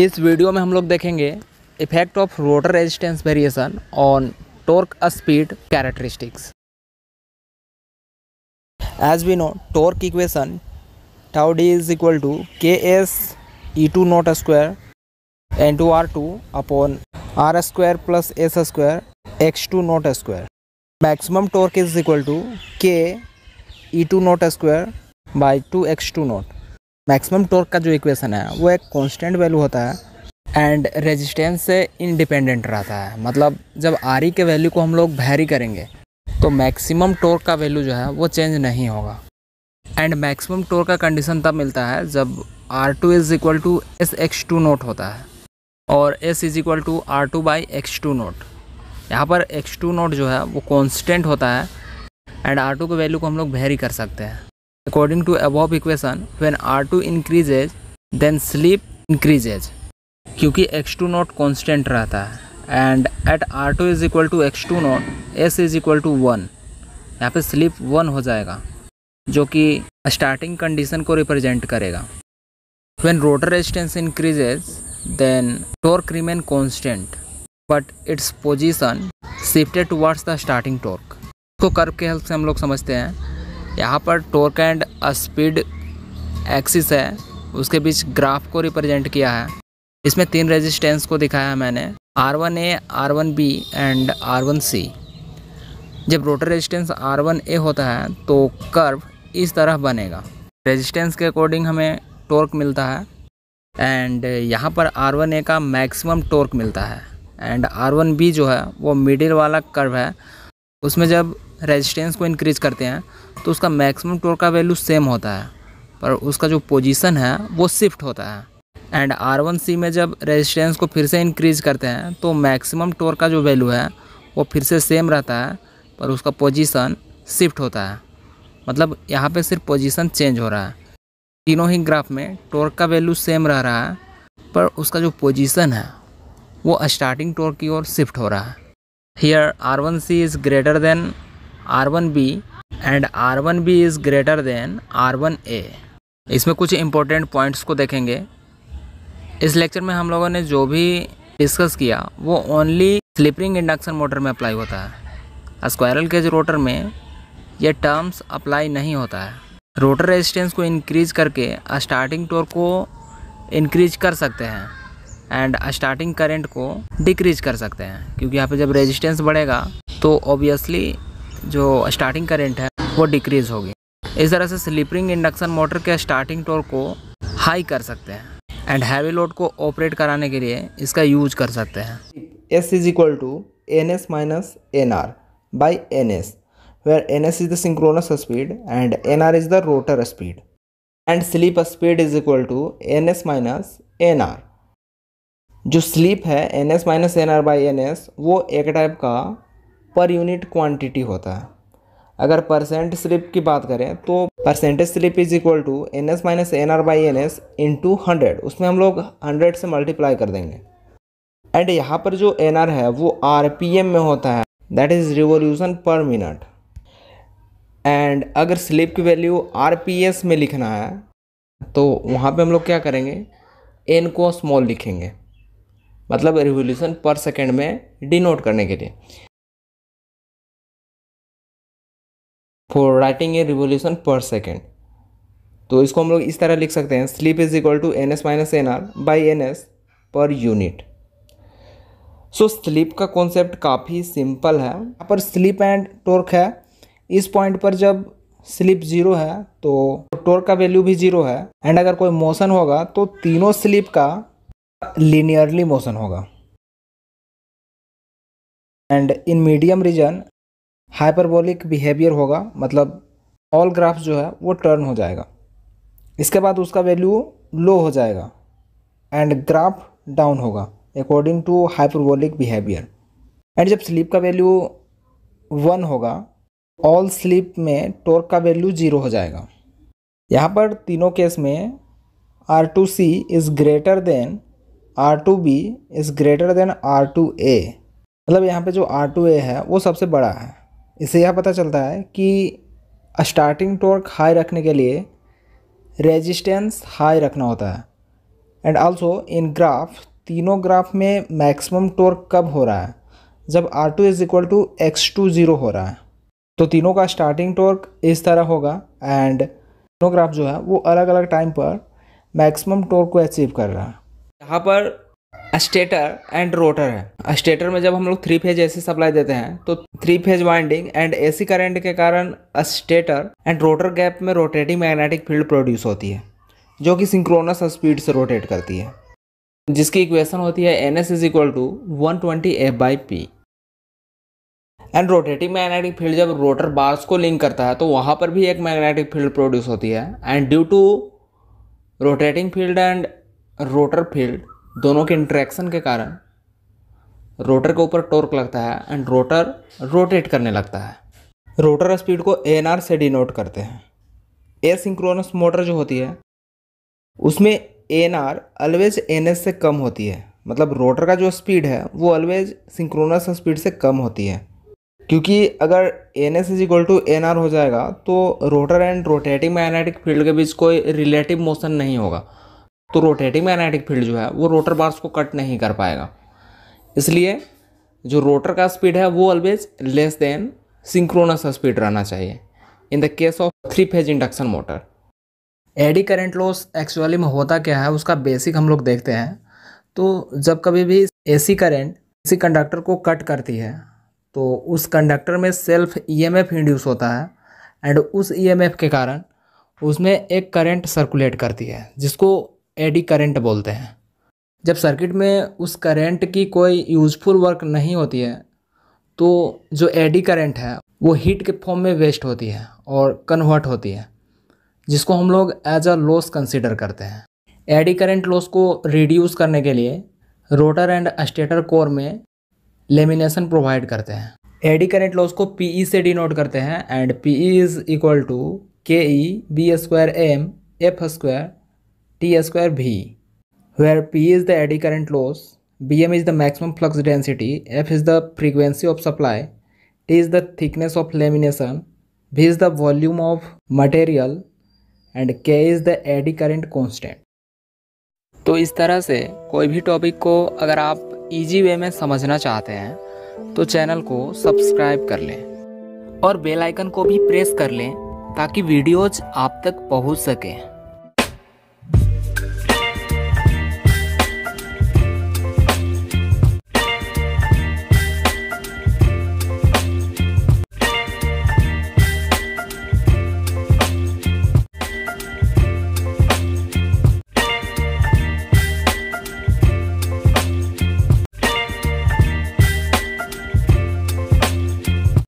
इस वीडियो में हम लोग देखेंगे effect of rotor resistance variation on torque speed characteristics as we know torque equation tau D is equal to K S E two nought square N two R two upon R square plus S square X two nought square maximum torque is equal to K E two nought square by two X two nought मैक्सिमम torque का जो equation है वो एक constant value होता है and resistance से independent रहता है मतलब जब आर e के वैल्यू को हम लोग भैरी करेंगे तो मैक्सिमम टॉर्क का वैल्यू जो है वो चेंज नहीं होगा एंड मैक्सिमम टॉर्क का कंडीशन तब मिलता है जब R two is equal to S X two nought होता है और S is equal to R two by X two nought यहाँ पर एक्स टू नोट जो है वो कॉन्स्टेंट होता है एंड आर टू के वैल्यू को हम लोग भैरी कर सकते हैं According to above equation, when R2 increases, then sleep increases. क्योंकि x2 नॉट कॉन्स्टेंट रहता है and at R two is equal to X two nought S is equal to one यहाँ पे स्लिप वन हो जाएगा जो कि स्टार्टिंग कंडीशन को रिप्रेजेंट करेगा when rotor resistance increases then torque remain constant but its position shifted towards the starting torque को curve के हेल्प से हम लोग समझते हैं यहाँ पर टोर्क एंड स्पीड एक्सिस है उसके बीच ग्राफ को रिप्रेजेंट किया है इसमें तीन रेजिस्टेंस को दिखाया है मैंने R one A R one B and R one C जब rotor resistance R one A होता है तो कर्व इस तरह बनेगा रेजिस्टेंस के अकॉर्डिंग हमें टोर्क मिलता है एंड यहाँ पर आर वन ए का मैक्सिमम टोर्क मिलता है एंड आर वन बी जो है वो मिडिल वाला कर्व है उसमें जब रेजिस्टेंस को इंक्रीज करते हैं तो उसका मैक्सिमम टोर का वैल्यू सेम होता है पर उसका जो पोजीशन है वो शिफ्ट होता है एंड आर वन सी में जब रेजिस्टेंस को फिर से इंक्रीज करते हैं तो मैक्सिमम टोर का जो वैल्यू है वो फिर से सेम रहता है पर उसका पोजीशन शिफ्ट होता है मतलब यहाँ पे सिर्फ पोजीशन चेंज हो रहा है तीनों ही ग्राफ में टोर का वैल्यू सेम रह रहा है पर उसका जो पोजीशन है वो स्टार्टिंग टोर की ओर शिफ्ट हो रहा है R one C is greater than R one B and R one B is greater than A इसमें कुछ इम्पोर्टेंट पॉइंट्स को देखेंगे इस लेक्चर में हम लोगों ने जो भी डिस्कस किया वो ओनली स्लिपरिंग इंडक्शन मोटर में अप्लाई होता है स्क्वायरल केज रोटर में ये टर्म्स अप्लाई नहीं होता है रोटर रेजिस्टेंस को इंक्रीज करके स्टार्टिंग टोर को इंक्रीज कर सकते हैं एंड स्टार्टिंग करंट को डिक्रीज कर सकते हैं क्योंकि यहाँ पे जब रेजिस्टेंस बढ़ेगा तो ऑब्वियसली जो स्टार्टिंग करेंट है वो डिक्रीज़ होगी इस तरह से स्लीपरिंग इंडक्शन मोटर के स्टार्टिंग टोर को हाई कर सकते हैं एंड हैवी लोड को ऑपरेट कराने के लिए इसका यूज कर सकते हैं S is equal to N S minus N R by N S where N S is the synchronous speed and N R is the rotor speed and slip speed is equal to N S minus N R जो slip है N S minus N R by N S वो एक type का per unit quantity होता है अगर percent slip की बात करें तो percentage slip is equal to N S minus N R by N S into hundred उसमें हम लोग हंड्रेड से मल्टीप्लाई कर देंगे एंड यहाँ पर जो एन आर है वो आर पी एम में होता है that is revolution per minute and अगर स्लिप की वैल्यू आर पी एस में लिखना है तो वहाँ पे हम लोग क्या करेंगे एन को स्मॉल लिखेंगे मतलब रिवोल्यूशन पर सेकेंड में डिनोट करने के लिए for writing a revolution per second तो इसको हम लोग इस तरह लिख सकते हैं slip is equal to N S minus N R by N S per unit so slip का कॉन्सेप्ट काफ़ी सिंपल है यहाँ पर स्लीप एंड टोर्क है इस पॉइंट पर जब स्लिप जीरो है तो टोर्क का वैल्यू भी जीरो है एंड अगर कोई मोशन होगा तो तीनों स्लिप का लीनियरली मोशन होगा and in medium region hyperbolic behaviour होगा मतलब ऑल ग्राफ जो है वो टर्न हो जाएगा इसके बाद उसका वैल्यू लो हो जाएगा एंड ग्राफ डाउन होगा according to hyperbolic behaviour and जब स्लीप का वैल्यू वन होगा ऑल स्लीप में टॉर्क का वैल्यू ज़ीरो हो जाएगा यहाँ पर तीनों केस में R two C is greater than R two B is greater than R two A मतलब यहाँ पे जो आर टू ए है वो सबसे बड़ा है इससे यह पता चलता है कि स्टार्टिंग टॉर्क हाई रखने के लिए रेजिस्टेंस हाई रखना होता है एंड आल्सो इन ग्राफ तीनों ग्राफ में मैक्सिमम टॉर्क कब हो रहा है जब R two is equal to X two zero हो रहा है तो तीनों का स्टार्टिंग टॉर्क इस तरह होगा एंड तीनों ग्राफ जो है वो अलग अलग टाइम पर मैक्सिमम टॉर्क को अचीव कर रहा है यहाँ पर स्टेटर एंड रोटर है स्टेटर में जब हम लोग थ्री फेज एसी सप्लाई देते हैं तो three phase winding and AC current के कारण स्टेटर एंड रोटर गैप में रोटेटिंग मैग्नेटिक फील्ड प्रोड्यूस होती है जो कि सिंक्रोनस स्पीड से रोटेट करती है जिसकी इक्वेशन होती है N S is equal to one twenty A by P and rotating magnetic field जब रोटर बार्स को लिंक करता है तो वहाँ पर भी एक मैग्नेटिक फील्ड प्रोड्यूस होती है and due to rotating field and rotor field दोनों के इंट्रैक्शन के कारण रोटर के ऊपर टॉर्क लगता है एंड रोटर रोटेट करने लगता है रोटर स्पीड को ए से डिनोट करते हैं ए सिंक्रोनस मोटर जो होती है उसमें N R always N S से कम होती है मतलब रोटर का जो स्पीड है वो ऑलवेज सिंक्रोनस स्पीड से कम होती है क्योंकि अगर N S is equal to N R हो जाएगा तो rotor and rotating magnetic field के बीच कोई रिलेटिव मोशन नहीं होगा तो रोटेटिंग मैग्नेटिक फील्ड जो है वो रोटर बार्स को कट नहीं कर पाएगा इसलिए जो रोटर का स्पीड है वो always less than synchronous speed रहना चाहिए in the case of three phase induction motor eddy current loss actually में होता क्या है उसका बेसिक हम लोग देखते हैं तो जब कभी भी एसी करंट किसी कंडक्टर को कट करती है तो उस कंडक्टर में सेल्फ ईएमएफ इंड्यूस होता है एंड उस ईएमएफ e के कारण उसमें एक करंट सर्कुलेट करती है जिसको एडी करेंट बोलते हैं जब सर्किट में उस करेंट की कोई यूज़फुल वर्क नहीं होती है तो जो एडी करेंट है वो हीट के फॉर्म में वेस्ट होती है और कन्वर्ट होती है जिसको हम लोग एज अ लॉस कंसिडर करते हैं एडी करेंट लॉस को रिड्यूस करने के लिए रोटर एंड स्टेटर कोर में लेमिनेशन प्रोवाइड करते हैं एडी करेंट लॉस को पीई e से डिनोट करते हैं and PE is equal to K E B square M F square T square V where P is the eddy current loss B M is the maximum flux density F is the frequency of supply T is the thickness of lamination V is the volume of material and K is the eddy current constant तो इस तरह से कोई भी topic को अगर आप easy way में समझना चाहते हैं तो चैनल को सब्सक्राइब कर लें और बेल आइकन को भी प्रेस कर लें ताकि वीडियोज आप तक पहुंच सकें